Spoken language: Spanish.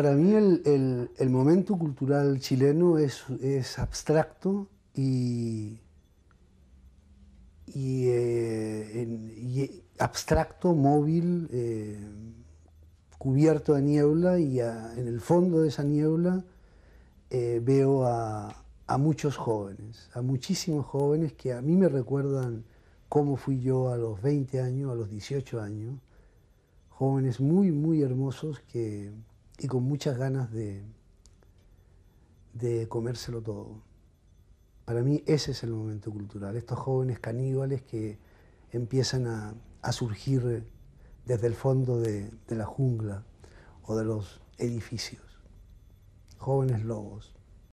Para mí el, momento cultural chileno es, abstracto eh, y, abstracto, móvil, eh, cubierto de niebla y en el fondo de esa niebla eh, veo a, a muchos jóvenes, a muchísimos jóvenes que a mí me recuerdan cómo fui yo a los 20 años, a los 18 años, jóvenes muy, muy hermosos que, y con muchas ganas de, comérselo todo. Para mí ese es el momento cultural, estos jóvenes caníbales que empiezan a, surgir desde el fondo de la jungla o de los edificios, jóvenes lobos.